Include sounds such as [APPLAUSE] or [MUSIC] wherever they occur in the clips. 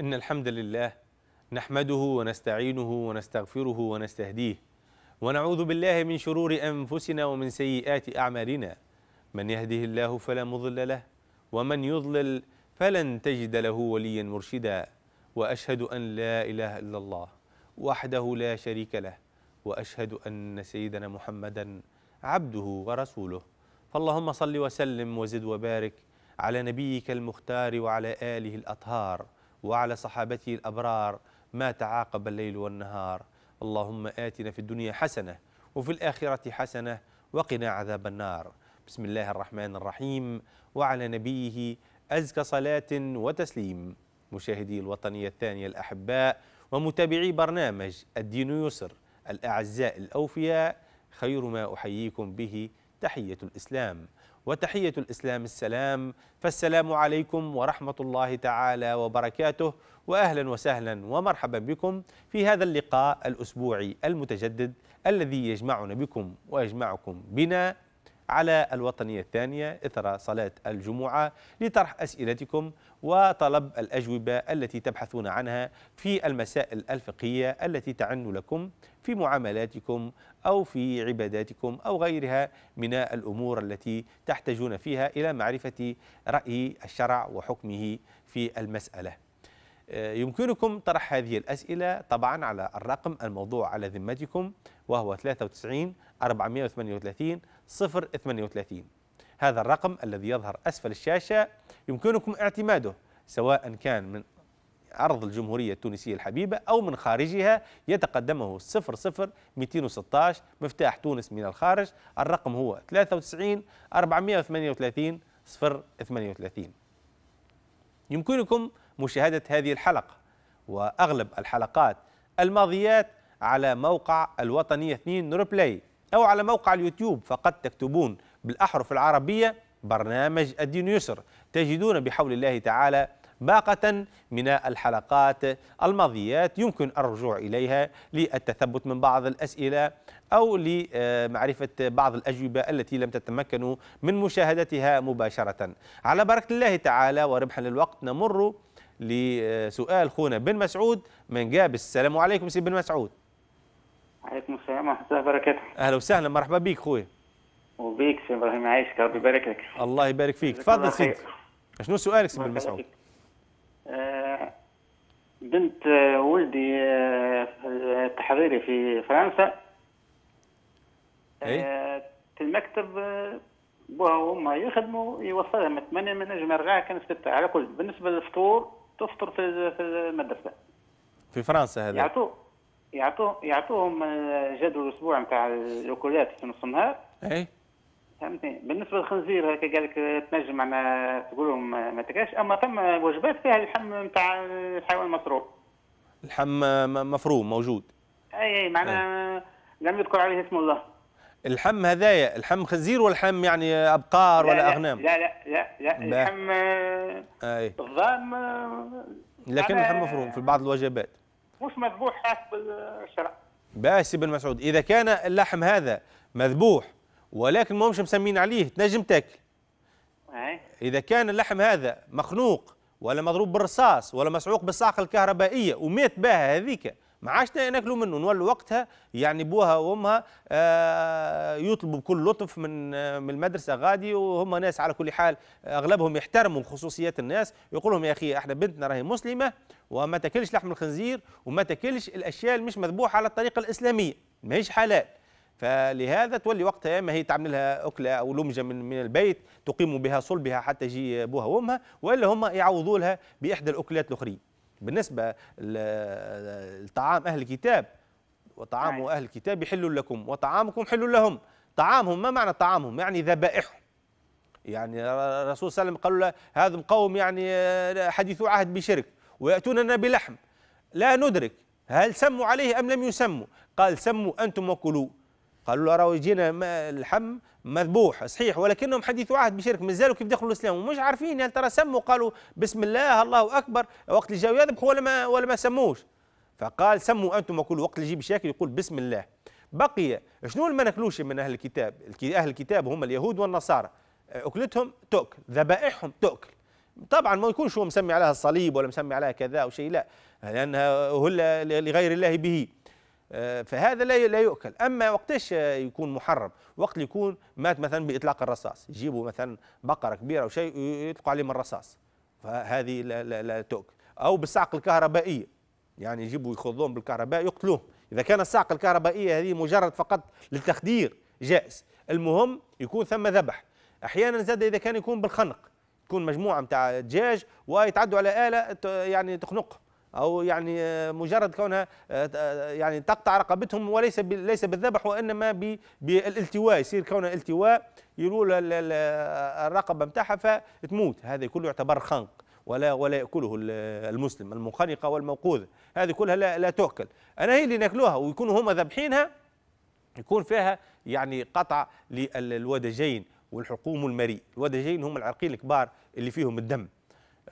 إن الحمد لله نحمده ونستعينه ونستغفره ونستهديه ونعوذ بالله من شرور أنفسنا ومن سيئات أعمالنا من يهده الله فلا مضل له ومن يضلل فلن تجد له وليا مرشدا وأشهد أن لا إله إلا الله وحده لا شريك له وأشهد أن سيدنا محمدا عبده ورسوله فاللهم صل وسلم وزد وبارك على نبيك المختار وعلى آله الأطهار وعلى صحابته الأبرار ما تعاقب الليل والنهار اللهم آتنا في الدنيا حسنة وفي الآخرة حسنة وقنا عذاب النار بسم الله الرحمن الرحيم وعلى نبيه أزكى صلاة وتسليم مشاهدي الوطنية الثانية الأحباء ومتابعي برنامج الدين يسر الأعزاء الأوفياء خير ما أحييكم به تحية الإسلام وتحية الإسلام السلام فالسلام عليكم ورحمة الله تعالى وبركاته وأهلا وسهلا ومرحبا بكم في هذا اللقاء الأسبوعي المتجدد الذي يجمعنا بكم ويجمعكم بنا على الوطنية الثانية إثر صلاة الجمعة لطرح أسئلتكم وطلب الأجوبة التي تبحثون عنها في المسائل الفقهية التي تعن لكم في معاملاتكم أو في عباداتكم أو غيرها من الأمور التي تحتاجون فيها إلى معرفة رأي الشرع وحكمه في المسألة آه، يمكنكم طرح هذه الأسئلة طبعا على الرقم الموضوع على ذمتكم وهو 93 438 038 هذا الرقم الذي يظهر أسفل الشاشة يمكنكم اعتماده سواء كان من أرض الجمهورية التونسية الحبيبة أو من خارجها يتقدمه 00216 مفتاح تونس من الخارج الرقم هو 93 438 038 يمكنكم مشاهدة هذه الحلقة وأغلب الحلقات الماضيات على موقع الوطنية 2 نوربلاي أو على موقع اليوتيوب فقط تكتبون بالأحرف العربية برنامج الدين يسر تجدون بحول الله تعالى باقة من الحلقات الماضيات يمكن الرجوع إليها للتثبت من بعض الأسئلة أو لمعرفة بعض الأجوبة التي لم تتمكنوا من مشاهدتها مباشرة على بركة الله تعالى وربحا للوقت نمر لسؤال خونا بن مسعود من جاب السلام عليكم سي بن مسعود عليكم السلام ورحمة الله وبركاته أهلا وسهلا مرحبا بك خويا وبيك سي ابراهيم عايشك ربي يبارك لك الله يبارك فيك تفضل سيدي شنو سؤالك سي ابراهيم مسعود؟ آه، بنت آه، ولدي التحريري آه، في فرنسا أي؟ في المكتب بوها وما يخدموا يوصلها من 8 من نجم رجعها كان 6 على كل بالنسبه للفطور تفطر في المدرسه في فرنسا هذا يعطوه يعطوه يعطوهم جدول الاسبوع نتاع الاكلات في نص النهار اي فهمتني بالنسبه للخنزير هكا قال لك تنجم معنا تقولهم ما تكاش اما ثم وجبات فيها اللحم نتاع الحيوان المفروم اللحم مفروم موجود اي اي معناها أي. لم يذكر عليه اسم الله اللحم هذايا اللحم خنزير ولا لحم يعني ابقار لا ولا لا اغنام لا لا لا لا اللحم آه، اي الضام آه، لكن اللحم مفروم في بعض الوجبات مش مذبوح حسب الشرع باسي بن مسعود اذا كان اللحم هذا مذبوح ولكن ما همش مسمين عليه تنجم تاكل إيه. اذا كان اللحم هذا مخنوق ولا مضروب بالرصاص ولا مسعوق بالصاعقه الكهربائيه ومات بها هذيك ما عادش ناكلوا منه نولوا وقتها يعني بوها وامها آه، يطلبوا بكل لطف من آه، من المدرسه غادي وهم ناس على كل حال اغلبهم يحترموا خصوصيات الناس يقول لهم يا اخي احنا بنتنا راهي مسلمه وما تاكلش لحم الخنزير وما تاكلش الاشياء اللي مش مذبوحه على الطريقه الاسلاميه ماهيش حلال فلهذا تولي وقتها يا اما هي تعمل لها اكله او لمجه من من البيت تقيم بها صلبها حتى يجي ابوها وامها والا هم يعوضوا لها باحدى الاكلات الاخرين بالنسبه لطعام اهل الكتاب وطعام نعم. اهل الكتاب حل لكم وطعامكم حل لهم طعامهم ما معنى طعامهم يعني ذبائحهم يعني الرسول صلى الله عليه وسلم قالوا له هذا قوم يعني آه، حديثوا عهد بشرك وياتوننا بلحم لا ندرك هل سموا عليه ام لم يسموا قال سموا انتم وكلوا قالوا له راهو يجينا اللحم مذبوح صحيح ولكنهم حديث عهد بشرك مازالوا كيف دخلوا الاسلام ومش عارفين هل يعني ترى سموا قالوا بسم الله الله اكبر وقت اللي جاوا يذبحوا ولا ما ولا ما سموش فقال سموا انتم وكل وقت اللي يجيب شاكل يقول بسم الله بقي شنو اللي ما ناكلوش من اهل الكتاب اهل الكتاب هم اليهود والنصارى آه، اكلتهم تؤكل ذبائحهم تؤكل طبعا ما يكونش هو مسمي عليها الصليب ولا مسمي عليها كذا او شيء لا لانها هل لغير الله به آه، فهذا لا لا يؤكل اما وقتاش آه، يكون محرم وقت اللي يكون مات مثلا باطلاق الرصاص يجيبوا مثلا بقره كبيره او شيء يطلقوا عليه من الرصاص فهذه لا, لا, لا تؤكل او بالصعق الكهربائيه يعني يجيبوا يخوضون بالكهرباء يقتلوهم اذا كان الصعق الكهربائيه هذه مجرد فقط للتخدير جائز المهم يكون ثم ذبح احيانا زاد اذا كان يكون بالخنق يكون مجموعه نتاع دجاج ويتعدوا على اله يعني تخنقهم او يعني آه، مجرد كونها آه، آه، يعني تقطع رقبتهم وليس ليس بالذبح وانما بالالتواء يصير كونها التواء يلول الرقبه نتاعها فتموت هذا كله يعتبر خنق ولا ولا ياكله المسلم المنخنقه والموقوذه هذه كلها لا, لا تؤكل انا هي اللي ناكلوها ويكونوا هم ذابحينها يكون فيها يعني قطع للودجين والحقوم المريء الودجين هم العرقين الكبار اللي فيهم الدم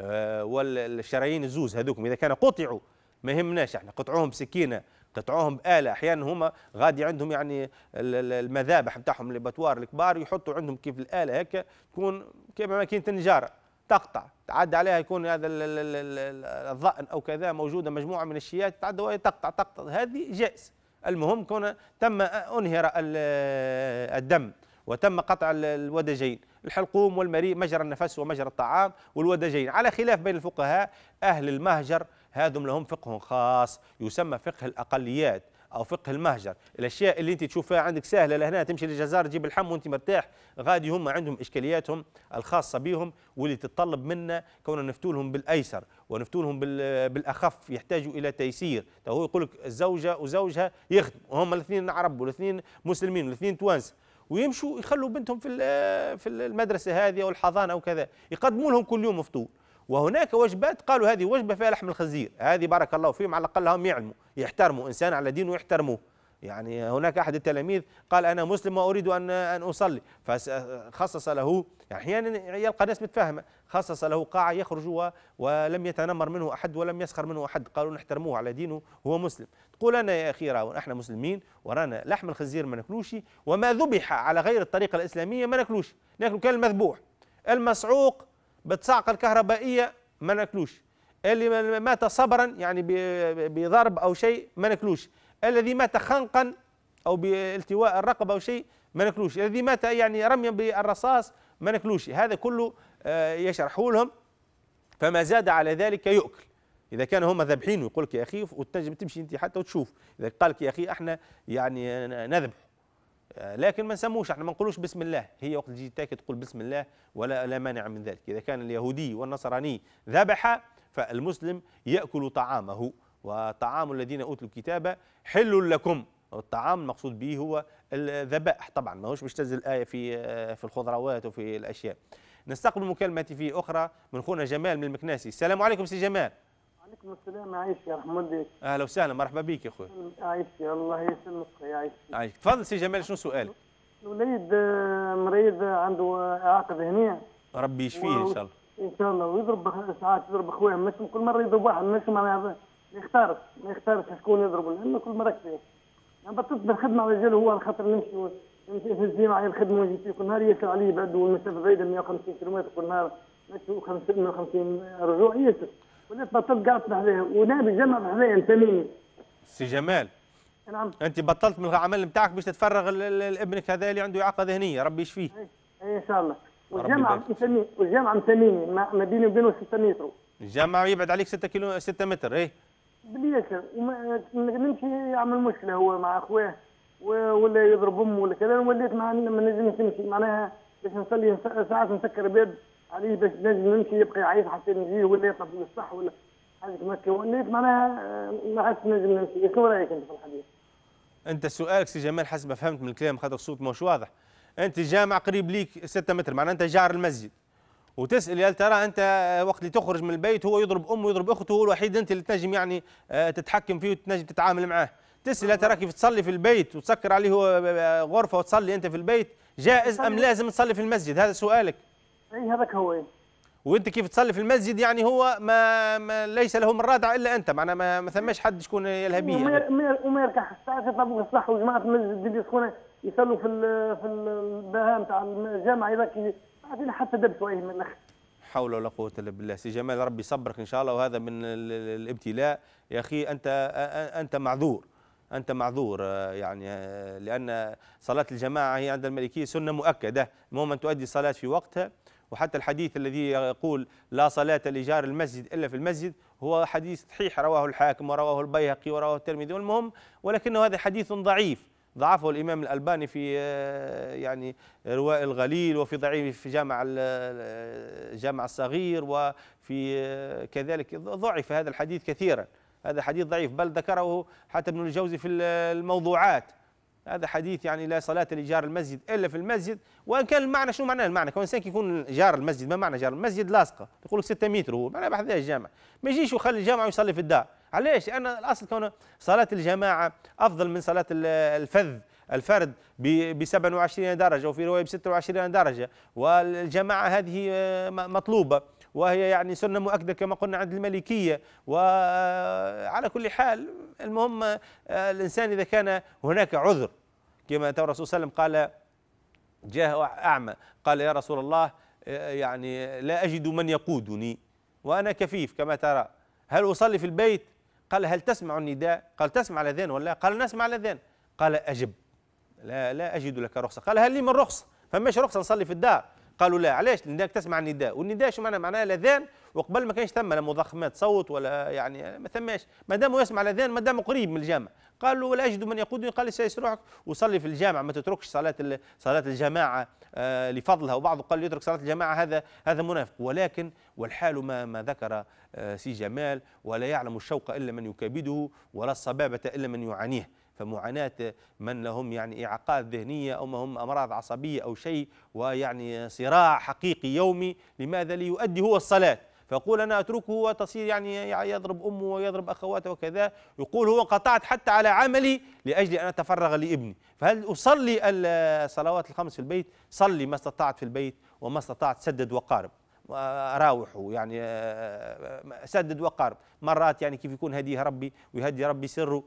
آه، والشرايين الزوز هذوكم اذا كان قطعوا ما يهمناش احنا قطعوهم بسكينه قطعوهم بآلة أحيانا هما غادي عندهم يعني المذابح بتاعهم البتوار الكبار يحطوا عندهم كيف الآلة هكا تكون كيف ماكينة النجارة تقطع تعدى عليها يكون هذا الظأن أو كذا موجودة مجموعة من الشيات تعدى وهي تقطع تقطع هذه جائز المهم كون تم أنهر الدم وتم قطع الودجين الحلقوم والمريء مجرى النفس ومجرى الطعام والودجين على خلاف بين الفقهاء أهل المهجر هذم لهم فقه خاص يسمى فقه الأقليات او فقه المهجر الاشياء اللي انت تشوفها عندك سهله لهنا تمشي للجزار تجيب الحم وانت مرتاح غادي هم عندهم اشكالياتهم الخاصه بهم واللي تتطلب منا كون نفتولهم بالايسر ونفتولهم بالاخف يحتاجوا الى تيسير هو يقول لك الزوجه وزوجها يخدم وهم الاثنين عرب والاثنين مسلمين والاثنين توانسه ويمشوا يخلوا بنتهم في في المدرسه هذه او الحضانه او كذا يقدموا لهم كل يوم فطور وهناك وجبات قالوا هذه وجبه فيها لحم الخنزير هذه بارك الله فيهم على الاقل هم يعلموا يحترموا انسان على دينه ويحترموه يعني هناك أحد التلاميذ قال أنا مسلم وأريد أن أن أصلي فخصص له أحيانا يعني يلقى ناس متفاهمة خصص له قاعة يخرج ولم يتنمر منه أحد ولم يسخر منه أحد قالوا نحترموه على دينه هو مسلم تقول أنا يا أخي راهو احنا مسلمين ورانا لحم الخنزير ما ناكلوش وما ذبح على غير الطريقة الإسلامية ما ناكلوش ناكلو كان المذبوح المصعوق بالصعقة الكهربائية ما ناكلوش اللي مات صبرا يعني بضرب أو شيء ما ناكلوش الذي مات خنقا او بالتواء الرقبه او شيء ما ناكلوش الذي مات يعني رميا بالرصاص ما ناكلوش هذا كله آه، يشرحوا لهم فما زاد على ذلك يؤكل اذا كانوا هم ذابحين ويقول لك يا اخي وتنجم تمشي انت حتى وتشوف اذا قال لك يا اخي احنا يعني نذبح آه، لكن ما نسموش احنا ما نقولوش بسم الله هي وقت تجي تاكل تقول بسم الله ولا لا مانع من ذلك اذا كان اليهودي والنصراني ذبح فالمسلم ياكل طعامه وطعام الذين أوتوا الكتاب حل لكم الطعام المقصود به هو الذبائح طبعا ما هوش تنزل الآية في في الخضروات وفي الأشياء نستقبل مكالمة في أخرى من أخونا جمال من المكناسي السلام عليكم سي جمال وعليكم السلام عايش يا رحمة بك أهلا وسهلا مرحبا بك يا أخوي عايش الله يسلمك يا عايش تفضل سي جمال شنو سؤالك الوليد آه، مريض عنده إعاقة ذهنية ربي يشفيه إن شاء الله إن شاء الله ويضرب ساعات يضرب أخوه مش كل مرة يضرب واحد مش معناها ما يختارش ما يختارش شكون يضرب لان كل مره كفايه بطلت بالخدمه على رجال هو خاطر نمشي في ديما على الخدمه ونجي كل نهار ياسر علي بعد والمسافه بعيده 150 كيلو كل نهار مشي 150 رجوع ياسر وليت بطلت قعدت بحذاها ونابي جمع بحذايا انت سي جمال نعم انت بطلت من العمل نتاعك باش تتفرغ لابنك هذا اللي عنده اعاقه ذهنيه ربي يشفيه اي إيه، ان شاء الله والجامعه مسميني والجامعه مسميني ما بيني وبينه 6 متر الجامعه يبعد عليك 6 كيلو 6 متر ايه باليسر وما نجمش يعمل مشكله هو مع اخوه ولا يضرب امه ولا كذا وليت ما نجمش نمشي معناها باش نصلي ساعات نسكر الباب عليه باش نجم نمشي يبقى يعيط حتى نجيه ولا يطلب الصح ولا حاجه كما هكا وليت معناها آه، ما عادش نجم نمشي شنو رايك انت في الحديث؟ انت سؤالك سي جمال حسب ما فهمت من الكلام خاطر الصوت مش واضح انت جامع قريب ليك 6 متر معناها انت جار المسجد وتسال يا ترى انت آه، وقت اللي تخرج من البيت هو يضرب امه يضرب اخته هو الوحيد انت اللي تنجم يعني آه، تتحكم فيه وتنجم تتعامل معاه تسال يا ترى كيف تصلي في البيت وتسكر عليه هو آه، غرفه وتصلي انت في البيت جائز ام لازم تصلي في المسجد هذا سؤالك اي هذاك هو وانت كيف تصلي في المسجد يعني هو ما, ما ليس له من رادع الا انت معناها ما, ما ثماش حد شكون يلهى بيه وما يركحش تعرف طابور الصح وجماعه المسجد اللي يصلوا في في البهام تاع الجامع هذاك بعدين حتى درت وجه من الاخر حول ولا قوة إلا بالله سي جمال ربي يصبرك إن شاء الله وهذا من الابتلاء يا أخي أنت أنت معذور أنت معذور آه، يعني آه، لأن صلاة الجماعة هي عند الملكية سنة مؤكدة المهم أن تؤدي الصلاة في وقتها وحتى الحديث الذي يقول لا صلاة لجار المسجد إلا في المسجد هو حديث صحيح رواه الحاكم ورواه البيهقي ورواه الترمذي والمهم ولكنه هذا حديث ضعيف ضعفه الامام الالباني في آه، يعني رواء الغليل وفي ضعيف في جامع الجامع آه، الصغير وفي آه، كذلك ضعف هذا الحديث كثيرا هذا حديث ضعيف بل ذكره حتى ابن الجوزي في الموضوعات هذا حديث يعني لا صلاة لجار المسجد إلا في المسجد وإن كان المعنى شنو معناه المعنى كون إنسان يكون جار المسجد ما معنى جار المسجد لاصقة يقول لك 6 متر هو معناه بحذاه الجامع ما يجيش ويخلي الجامع ويصلي في الدار علاش لأن الأصل كون صلاة الجماعة أفضل من صلاة الفذ الفرد ب 27 درجة وفي رواية ب 26 درجة والجماعة هذه آه، مطلوبة وهي يعني سنة مؤكدة كما قلنا عند الملكية وعلى كل حال المهم آه، الإنسان إذا كان هناك عذر كما الرسول صلى الله عليه وسلم قال جاء أعمى قال يا رسول الله آه، يعني لا أجد من يقودني وأنا كفيف كما ترى هل أصلي في البيت قال هل تسمع النداء قال تسمع الأذان ولا قال نسمع الأذان قال أجب لا لا أجد لك رخصة قال هل لي من رخصة فماش رخصة نصلي في الدار قالوا لا علاش لانك تسمع النداء والنداء شو معناه معناه الاذان وقبل ما كانش ثم لا مضخمات صوت ولا يعني ما ثماش ما دام يسمع الاذان ما دام قريب من الجامع قال له ولا اجد من يقودني قال سيس روحك وصلي في الجامع ما تتركش صلاه صلاه الجماعه آه لفضلها وبعض قال يترك صلاه الجماعه هذا هذا منافق ولكن والحال ما ما ذكر آه سي جمال ولا يعلم الشوق الا من يكابده ولا الصبابه الا من يعانيه فمعاناة من لهم يعني إعاقات ذهنية أو ما هم أمراض عصبية أو شيء ويعني صراع حقيقي يومي لماذا ليؤدي هو الصلاة فيقول أنا أتركه وتصير يعني يضرب أمه ويضرب أخواته وكذا يقول هو قطعت حتى على عملي لأجل أن أتفرغ لابني فهل أصلي الصلوات الخمس في البيت صلي ما استطعت في البيت وما استطعت سدد وقارب اراوحه يعني آه، آه، آه، سدد وقارب مرات يعني كيف يكون هديه ربي ويهدي ربي سره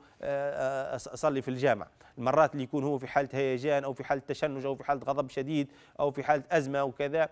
اصلي في الجامع المرات اللي يكون هو في حاله هيجان او في حاله تشنج او في حاله غضب شديد او في حاله ازمه وكذا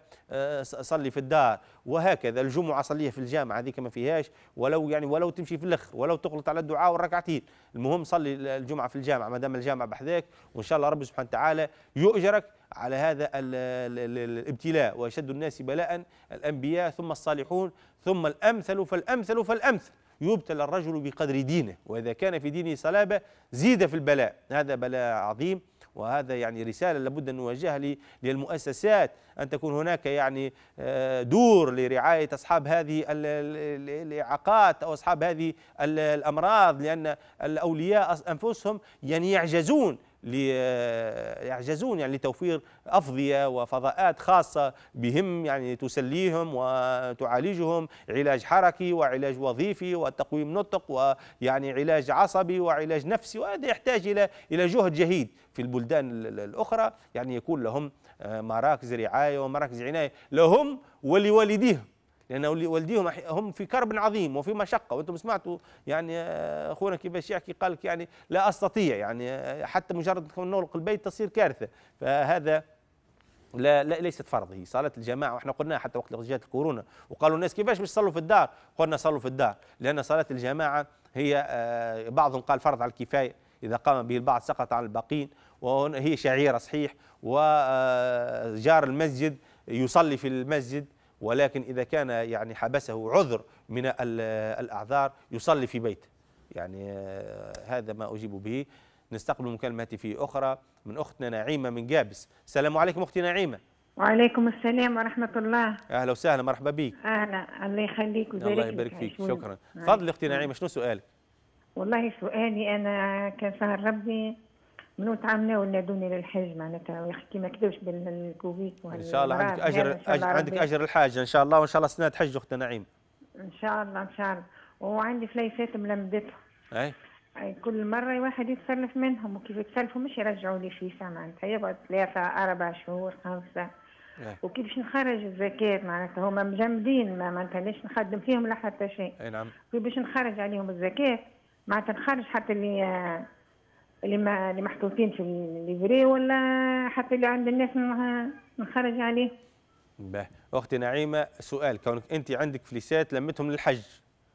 صلي في الدار وهكذا الجمعه صليها في الجامع هذيك ما فيهاش ولو يعني ولو تمشي في الاخر ولو تغلط على الدعاء والركعتين المهم صلي الجمعه في الجامع ما دام الجامع بحذاك وان شاء الله ربي سبحانه وتعالى يؤجرك على هذا الابتلاء وأشد الناس بلاء الأنبياء ثم الصالحون ثم الأمثل فالأمثل فالأمثل يبتلى الرجل بقدر دينه وإذا كان في دينه صلابة زيد في البلاء هذا بلاء عظيم وهذا يعني رسالة لابد أن نوجهها للمؤسسات أن تكون هناك يعني آه، دور لرعاية أصحاب هذه الإعاقات أو أصحاب هذه الأمراض لأن الأولياء أنفسهم يعني يعجزون يعجزون يعني لتوفير أفضية وفضاءات خاصة بهم يعني تسليهم وتعالجهم علاج حركي وعلاج وظيفي وتقويم نطق ويعني علاج عصبي وعلاج نفسي وهذا يحتاج إلى إلى جهد جهيد في البلدان الأخرى يعني يكون لهم آه، مراكز رعاية ومراكز عناية لهم ولوالديهم لأن والديهم هم في كرب عظيم وفي مشقة وأنتم سمعتوا يعني آه، أخونا كيفاش يحكي قال لك يعني لا أستطيع يعني آه، حتى مجرد نغلق البيت تصير كارثة فهذا لا, لا ليست فرض هي صلاه الجماعه واحنا قلناها حتى وقت جات الكورونا وقالوا الناس كيفاش باش تصلوا في الدار قلنا صلوا في الدار لان صلاه الجماعه هي آه، بعضهم قال فرض على الكفايه اذا قام به البعض سقط عن الباقين وهي شعيره صحيح وجار المسجد يصلي في المسجد ولكن إذا كان يعني حبسه عذر من الأعذار يصلي في بيته يعني آه، هذا ما أجيب به نستقبل مكالمات في أخرى من أختنا نعيمة من جابس السلام عليكم أختي نعيمة وعليكم السلام ورحمة الله أهلا وسهلا مرحبا بك أهلا الله يخليك ويبارك الله يبارك فيك شكرا تفضلي أختي نعيمة شنو سؤالك والله سؤالي أنا كان ربي منو تعاملوا نادوني للحج معناتها يا اخي كيما ما كذبش بالكوفيد ان شاء الله عندك اجر, أجر عندك اجر الحاجه ان شاء الله وان شاء الله سنه تحج اخت نعيم ان شاء الله ان شاء الله وعندي فليفات ملمدتها إيه. اي كل مره واحد يتسلف منهم وكيف يتسلفوا مش يرجعوا لي فيسا معناتها يقعد ثلاثه اربع شهور خمسه إيه. وكيفاش نخرج الزكاة معناتها هما مجمدين ما معناتها ليش نخدم فيهم لا حتى شيء. اي نعم. وكيفاش نخرج عليهم الزكاة معناتها نخرج حتى اللي آه، اللي ما اللي محطوطين في الليفري ولا حتى اللي عند الناس نخرج عليه به اختي نعيمه سؤال كونك انت عندك فليسات لمتهم للحج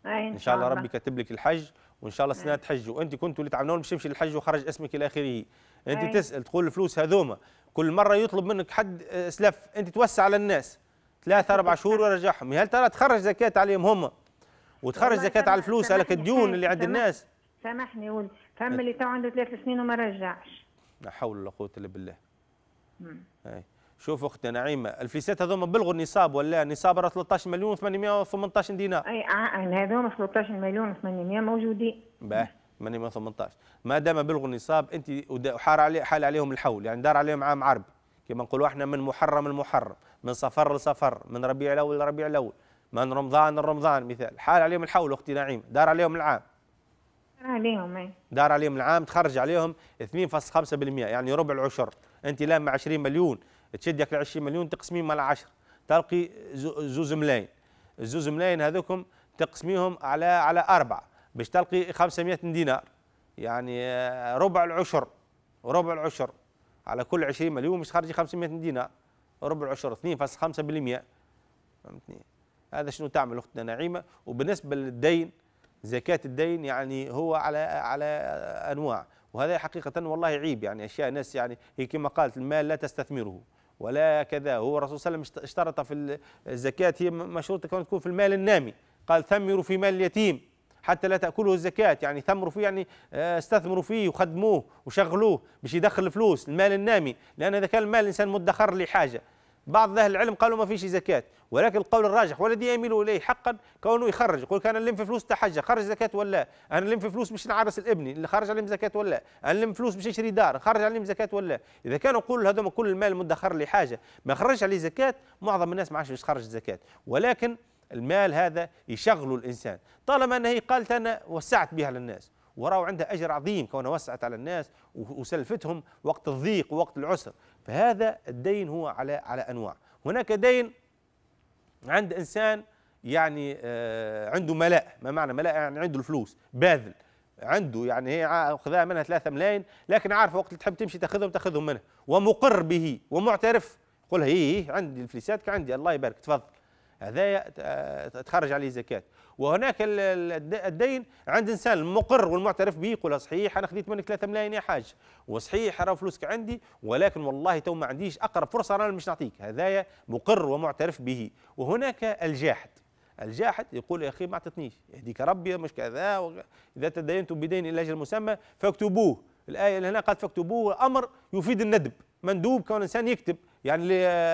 أي ان شاء الله, الله ربي كاتب لك الحج وان شاء الله سنه تحج وانت كنتوا اللي تعملون باش تمشي للحج وخرج اسمك الى اخره انت أي. تسال تقول الفلوس هذوما كل مره يطلب منك حد آه، سلف انت توسع على الناس ثلاث أربع [LAUGHS] شهور ورجعهم هل ترى تخرج زكاة عليهم هم وتخرج زكاة على الفلوس على الديون اللي عند الناس سامحني قول فم اللي تو عنده ثلاث سنين وما رجعش لا حول ولا قوه الا بالله اي شوف اختي نعيمه الفليسات هذوما بلغوا النصاب ولا نصاب راه 13 مليون و818 دينار اي آه، هذوما 13 مليون و800 موجودين باه 818 ما دام بلغوا النصاب انت وحار علي حال عليهم الحول يعني دار عليهم عام عرب كما نقولوا احنا من محرم لمحرم من صفر لصفر من ربيع الاول لربيع الاول من رمضان لرمضان مثال حال عليهم الحول اختي نعيم دار عليهم العام عليهم اي دار عليهم العام تخرج عليهم 2.5% يعني ربع العشر انت الان مع 20 مليون تشدك ل 20 مليون تقسميهم على 10 تلقي زوز ملايين الزوز ملايين هذوكم تقسميهم على على اربعه باش تلقي 500 دينار يعني آه، ربع العشر ربع العشر على كل 20 مليون مش خارجي 500 دينار ربع العشر 2.5% فهمتني هذا شنو تعمل اختنا نعيمه وبالنسبه للدين زكاة الدين يعني هو على على أنواع وهذا حقيقة والله عيب يعني أشياء ناس يعني هي كما قالت المال لا تستثمره ولا كذا هو الرسول صلى الله عليه وسلم اشترط في الزكاة هي مشروط تكون في المال النامي قال ثمروا في مال اليتيم حتى لا تأكله الزكاة يعني ثمروا فيه يعني آه، استثمروا فيه وخدموه وشغلوه باش يدخل فلوس المال النامي لأن إذا كان المال الإنسان مدخر لحاجة بعض اهل العلم قالوا ما فيش زكاه ولكن القول الراجح والذي يميل اليه حقا كونه يخرج يقول لك انا نلم في فلوس تحجه خرج زكاه ولا انا نلم في فلوس باش نعرس لابني اللي خرج عليهم زكاه ولا انا نلم فلوس باش نشري دار خرج عليهم زكاه ولا اذا كانوا نقول هذوما كل المال مدخر لحاجه ما خرجش عليه زكاه معظم الناس ما عادش باش خرج زكاه ولكن المال هذا يشغل الانسان طالما هي قالت انا وسعت بها للناس وراوا عندها اجر عظيم كونها وسعت على الناس وسلفتهم وقت الضيق ووقت العسر فهذا الدين هو على على انواع هناك دين عند انسان يعني آه، عنده ملاء ما معنى ملاء يعني عنده الفلوس باذل عنده يعني هي اخذها منها ثلاثة ملايين لكن عارف وقت اللي تحب تمشي تاخذهم تاخذهم منه ومقر به ومعترف يقول هي عندي الفلسات عندي الله يبارك تفضل هذا آه، تخرج عليه زكاة وهناك الدين عند إنسان المقر والمعترف به يقول صحيح أنا خذيت منك 3 ملايين يا حاج وصحيح راه فلوسك عندي ولكن والله تو ما عنديش أقرب فرصة أنا مش نعطيك هذايا مقر ومعترف به وهناك الجاحد الجاحد يقول يا أخي ما اعطيتنيش يهديك ربي مش كذا إذا تدينتم بدين إلى أجل مسمى فاكتبوه الآية اللي هنا قالت فاكتبوه أمر يفيد الندب مندوب كون إنسان يكتب يعني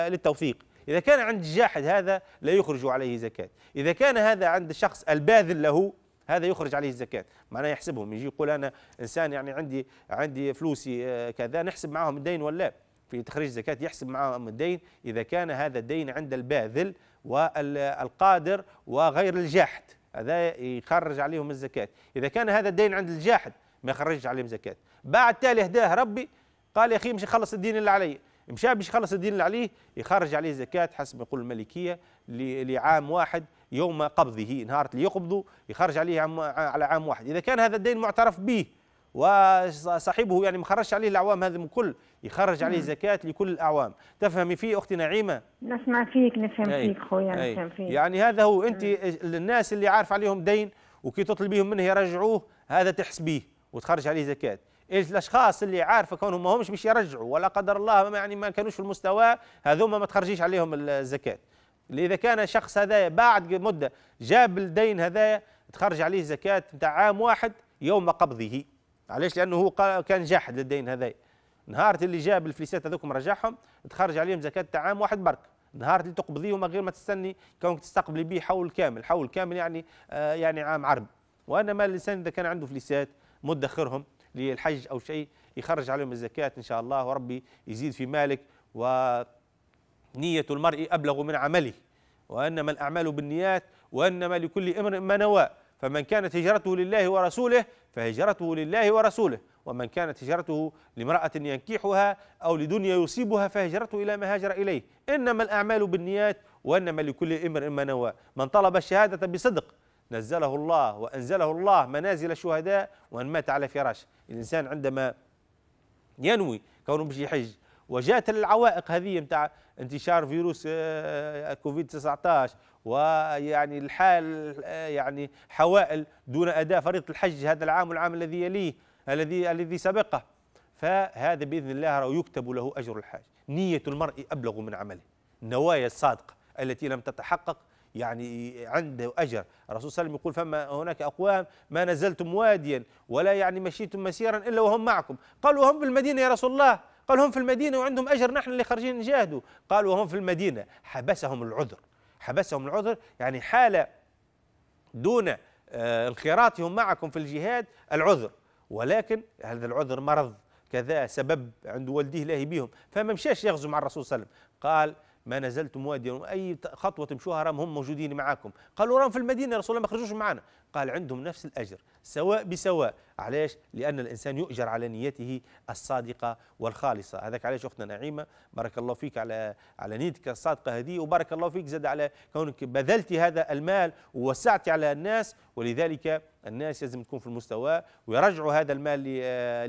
للتوثيق إذا كان عند الجاحد هذا لا يخرج عليه زكاة إذا كان هذا عند الشخص الباذل له هذا يخرج عليه الزكاة معناه يحسبهم يجي يقول أنا إنسان يعني عندي عندي فلوسي آه، كذا نحسب معهم الدين ولا في تخريج الزكاة يحسب معهم الدين إذا كان هذا الدين عند الباذل والقادر وغير الجاحد هذا يخرج عليهم الزكاة إذا كان هذا الدين عند الجاحد ما يخرجش عليهم زكاة بعد تالي هداه ربي قال يا أخي مش خلص الدين اللي علي مشى باش يخلص الدين اللي عليه يخرج عليه زكاة حسب ما يقول الملكية لعام واحد يوم قبضه نهار اللي يقبضه يخرج عليه عام على عام واحد إذا كان هذا الدين معترف به وصاحبه يعني ما خرجش عليه الاعوام هذا من كل يخرج عليه نعم. زكاه لكل الاعوام تفهمي فيه اختي نعيمه نسمع فيك نفهم أي. فيك خويا نفهم فيك يعني هذا هو انت الناس اللي عارف عليهم دين وكي تطلبيهم منه يرجعوه هذا تحسبيه وتخرج عليه زكاه ايش الاشخاص اللي عارفه كونهم ما همش باش يرجعوا ولا قدر الله ما يعني ما كانوش في المستوى هذوما ما تخرجيش عليهم الزكاه اذا كان الشخص هذايا بعد مده جاب الدين هذايا تخرج عليه زكاه نتاع عام واحد يوم قبضه علاش لانه هو كان جاحد للدين هذايا نهار اللي جاب الفليسات هذوكم رجعهم تخرج عليهم زكاه تاع عام واحد برك نهار اللي تقبضيه من غير ما تستني كونك تستقبلي به حول كامل حول كامل يعني آه يعني عام عرب وانما الانسان اذا كان عنده فليسات مدخرهم للحج أو شيء يخرج عليهم الزكاة إن شاء الله وربي يزيد في مالك ونية المرء أبلغ من عمله وإنما الأعمال بالنيات وإنما لكل امرئ ما نوى فمن كانت هجرته لله ورسوله فهجرته لله ورسوله ومن كانت هجرته لامرأة ينكحها أو لدنيا يصيبها فهجرته إلى ما هاجر إليه إنما الأعمال بالنيات وإنما لكل امرئ ما نوى من طلب الشهادة بصدق نزله الله وأنزله الله منازل الشهداء وأن مات على فراشه الإنسان عندما ينوي كونه مش يحج وجات العوائق هذه نتاع انتشار فيروس آه، آه، كوفيد 19 ويعني الحال آه، يعني حوائل دون اداء فريضه الحج هذا العام والعام الذي يليه الذي الذي سبقه فهذا باذن الله يكتب له اجر الحاج نيه المرء ابلغ من عمله النوايا الصادقه التي لم تتحقق يعني عنده أجر الرسول صلى الله عليه وسلم يقول فما هناك أقوام ما نزلتم واديا ولا يعني مشيتم مسيرا إلا وهم معكم قالوا هم في المدينة يا رسول الله قال هم في المدينة وعندهم أجر نحن اللي خارجين نجاهدوا قالوا هم في المدينة حبسهم العذر حبسهم العذر يعني حالة دون آه، انخراطهم معكم في الجهاد العذر ولكن هذا العذر مرض كذا سبب عند والديه لاهي بهم فما مشاش يغزو مع الرسول صلى الله عليه وسلم قال ما نزلتم واديا أي خطوة تمشوها راهم هم موجودين معاكم قالوا راهم في المدينة رسول الله ما خرجوش معنا قال عندهم نفس الأجر سواء بسواء علاش لأن الإنسان يؤجر على نيته الصادقة والخالصة هذاك علاش أختنا نعيمة بارك الله فيك على على نيتك الصادقة هذه وبارك الله فيك زاد على كونك بذلت هذا المال ووسعت على الناس ولذلك الناس لازم تكون في المستوى ويرجعوا هذا المال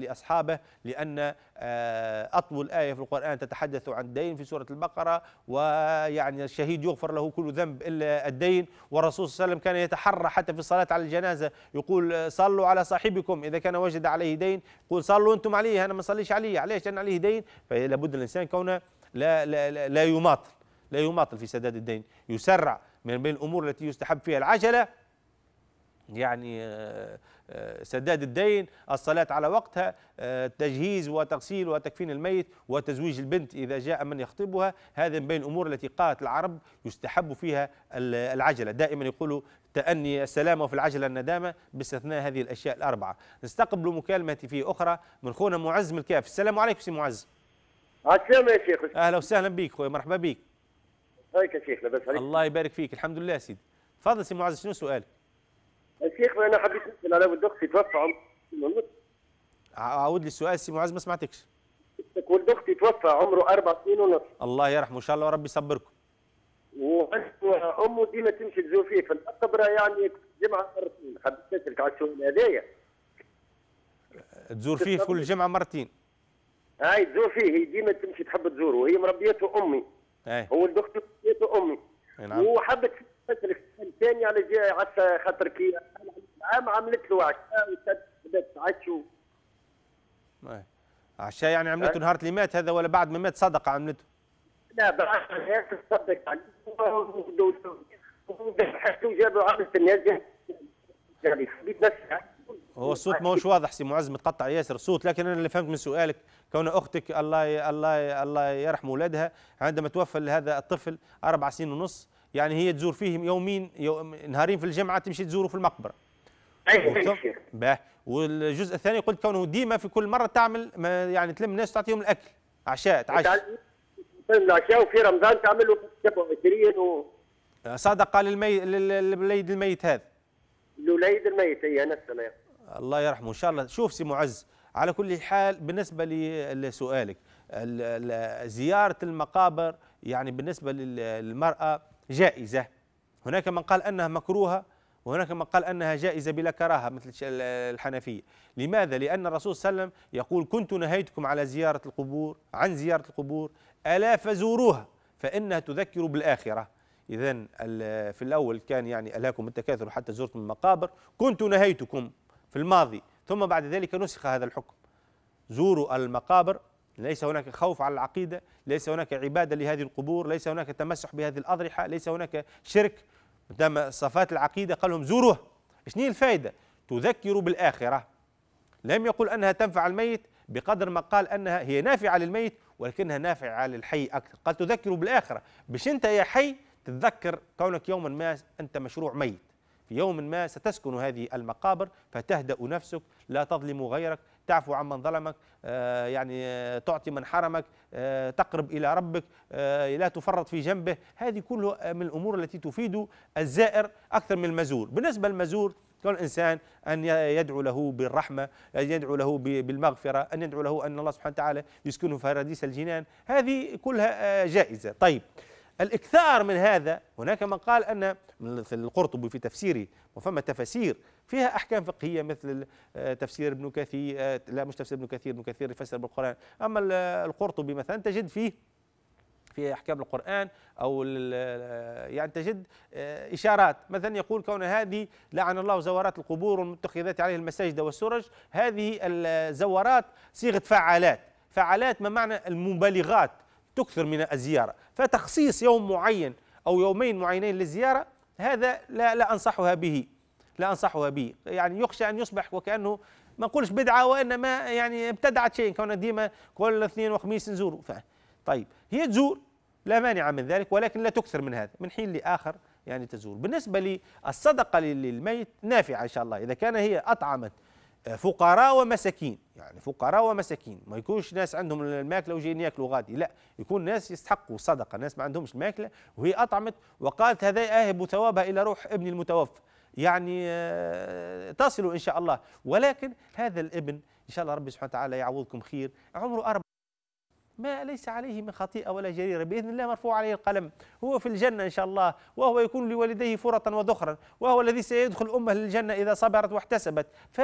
لأصحابه لأن آه، أطول آية في القرآن تتحدث عن الدين في سورة البقرة ويعني الشهيد يغفر له كل ذنب إلا الدين والرسول صلى الله عليه وسلم كان يتحرى حتى في الصلاة على الجنازة يقول آه، صلوا على صاحبكم إذا كان وجد عليه دين يقول صلوا أنتم عليه أنا ما صليش عليه علاش لأن عليه دين فلابد الإنسان كونه لا, لا, لا, لا يماطل لا يماطل في سداد الدين يسرع من بين الأمور التي يستحب فيها العجلة يعني آه، آه، سداد الدين الصلاة على وقتها آه، تجهيز وتغسيل وتكفين الميت وتزويج البنت إذا جاء من يخطبها هذا من بين الأمور التي قالت العرب يستحب فيها العجلة دائما يقولوا تأني السلامة وفي العجلة الندامة باستثناء هذه الأشياء الأربعة نستقبل مكالمة في أخرى من خونا معز من الكاف السلام عليكم سي معز السلام يا شيخ أهلا وسهلا بك خويا مرحبا بك يا شيخ لاباس عليك الله يبارك فيك الحمد لله سيدي تفضل سي معز شنو سؤالك الشيخ انا حبيت نسال على ولد اختي توفى عمره ونص اعود للسؤال سي معاذ ما سمعتكش ولد اختي توفى عمره اربع سنين ونص الله يرحمه ان شاء الله وربي يصبركم وامه ديما تمشي فيه في القبره يعني جمعه مرتين حبيت اسالك على السؤال هذايا تزور فيه في كل جمعه مرتين هاي تزور فيه هي ديما تمشي تحب تزوره وهي مربيته امي هي. إيه. هو ولد اختي مربيته امي إيه، نعم. وحبت تسالك ثاني على جاي حتى خاطر كي عام عملت له عشاء وسدت عشو عشاء يعني عملته أه؟ نهار اللي مات هذا ولا بعد ما مات صدقه عملته لا ما تصدق عليه جابوا عملة الناس يعني هو الصوت ماهوش واضح سي معز متقطع ياسر الصوت لكن انا اللي فهمت من سؤالك كون اختك الله الله الله يرحم اولادها عندما توفى لهذا الطفل اربع سنين ونص يعني هي تزور فيهم يومين يوم نهارين في الجمعه تمشي تزوره في المقبره اي باه والجزء الثاني قلت كونه ديما في كل مره تعمل يعني تلم الناس تعطيهم الاكل عشاء تعشى العشاء وفي رمضان تعملوا 27 و صدقه للميت للوليد الميت هذا الوليد الميت اي انا الله يرحمه ان شاء الله شوف سي معز على كل حال بالنسبه لسؤالك زياره المقابر يعني بالنسبه للمراه جائزة هناك من قال أنها مكروهة وهناك من قال أنها جائزة بلا كراهة مثل الحنفية لماذا؟ لأن الرسول صلى الله عليه وسلم يقول كنت نهيتكم على زيارة القبور عن زيارة القبور ألا فزوروها فإنها تذكر بالآخرة إذا في الأول كان يعني ألهاكم التكاثر حتى زرتم المقابر كنت نهيتكم في الماضي ثم بعد ذلك نسخ هذا الحكم زوروا المقابر ليس هناك خوف على العقيدة ليس هناك عبادة لهذه القبور ليس هناك تمسح بهذه الأضرحة ليس هناك شرك دام صفات العقيدة قال لهم زوروها هي الفائدة تذكر بالآخرة لم يقل أنها تنفع الميت بقدر ما قال أنها هي نافعة للميت ولكنها نافعة للحي أكثر قال تذكر بالآخرة باش أنت يا حي تتذكر كونك يوما ما أنت مشروع ميت في يوم ما ستسكن هذه المقابر فتهدأ نفسك لا تظلم غيرك تعفو عمن ظلمك آه، يعني آه، تعطي من حرمك آه، تقرب إلى ربك لا تفرط في جنبه هذه كلها من الأمور التي تفيد الزائر أكثر من المزور بالنسبة للمزور كل الإنسان أن يدعو له بالرحمة أن يدعو له بالمغفرة أن يدعو له أن الله سبحانه وتعالى يسكنه في هذه الجنان هذه كلها جائزة طيب الاكثار من هذا هناك من قال ان مثل القرطبي في تفسيره وفما تفاسير فيها احكام فقهيه مثل آه، تفسير ابن كثير آه، لا مش تفسير ابن كثير ابن كثير يفسر بالقران اما القرطبي مثلا تجد فيه في احكام القران او آه، يعني تجد اشارات مثلا يقول كون هذه لعن الله زوارات القبور والمتخذات عليه المساجد والسرج هذه الزوارات صيغه فعالات فعالات ما معنى المبالغات تكثر من الزيارة فتخصيص يوم معين أو يومين معينين للزيارة هذا لا, لا أنصحها به لا أنصحها به يعني يخشى أن يصبح وكأنه ما نقولش بدعة وإنما يعني ابتدعت شيء كون ديما كل اثنين وخميس نزوروا طيب هي تزور لا مانع من ذلك ولكن لا تكثر من هذا من حين لآخر يعني تزور بالنسبة للصدقة للميت نافعة إن شاء الله إذا كان هي أطعمت فقراء ومساكين يعني فقراء ومساكين ما يكونش ناس عندهم الماكله وجايين ياكلوا غادي لا يكون ناس يستحقوا صدقه ناس ما عندهمش الماكله وهي اطعمت وقالت هذا اهب ثوابها الى روح ابني المتوفى يعني آه، تصل ان شاء الله ولكن هذا الابن ان شاء الله ربي سبحانه وتعالى يعوضكم خير عمره أربع ما ليس عليه من خطيئة ولا جريرة بإذن الله مرفوع عليه القلم هو في الجنة إن شاء الله وهو يكون لوالديه فرطا وذخرا وهو الذي سيدخل أمه للجنة إذا صبرت واحتسبت ف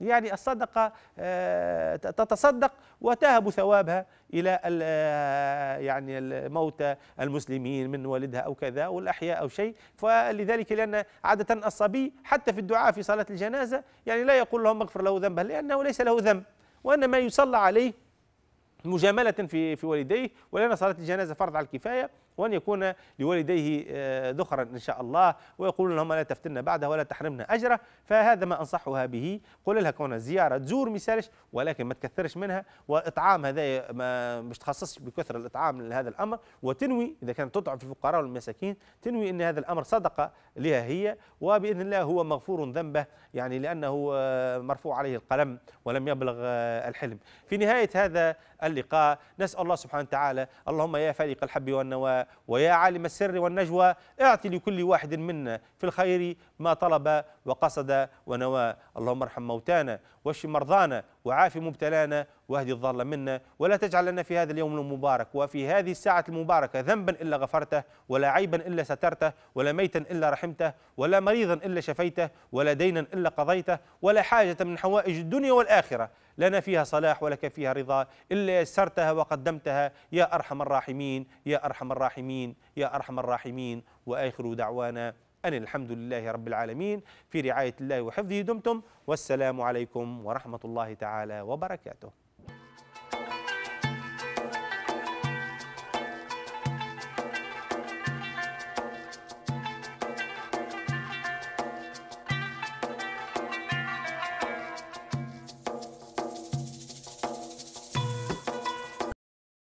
يعني الصدقة آه، تتصدق وتهب ثوابها إلى آه، يعني الموتى المسلمين من والدها أو كذا أو الأحياء أو شيء فلذلك لأن عادة الصبي حتى في الدعاء في صلاة الجنازة يعني لا يقول لهم اغفر له ذنبه لأنه ليس له ذنب وإنما يصلى عليه مجاملة في في والديه ولأن صلاة الجنازة فرض على الكفاية وأن يكون لوالديه آه، ذخرا إن شاء الله ويقولون لهم لا تفتنا بعدها ولا تحرمنا أجره فهذا ما أنصحها به قول لها كون الزيارة تزور مثالش ولكن ما تكثرش منها وإطعام هذا ما مش تخصصش بكثرة الإطعام لهذا الأمر وتنوي إذا كانت تطعم في الفقراء والمساكين تنوي أن هذا الأمر صدقة لها هي وبإذن الله هو مغفور ذنبه يعني لأنه آه، مرفوع عليه القلم ولم يبلغ آه، الحلم في نهاية هذا اللقاء نسأل الله سبحانه وتعالى اللهم يا فارق الحب والنوى ويا عالم السر والنجوى اعط لكل واحد منا في الخير ما طلب وقصد ونوى اللهم ارحم موتانا واشف مرضانا وعافي مبتلانا واهدي الضال منا ولا تجعل لنا في هذا اليوم المبارك وفي هذه الساعة المباركة ذنبا إلا غفرته ولا عيبا إلا سترته ولا ميتا إلا رحمته ولا مريضا إلا شفيته ولا دينا إلا قضيته ولا حاجة من حوائج الدنيا والآخرة لنا فيها صلاح ولك فيها رضا إلا يسرتها وقدمتها يا أرحم الراحمين يا أرحم الراحمين يا أرحم الراحمين وآخر دعوانا أن الحمد لله رب العالمين في رعاية الله وحفظه دمتم والسلام عليكم ورحمة الله تعالى وبركاته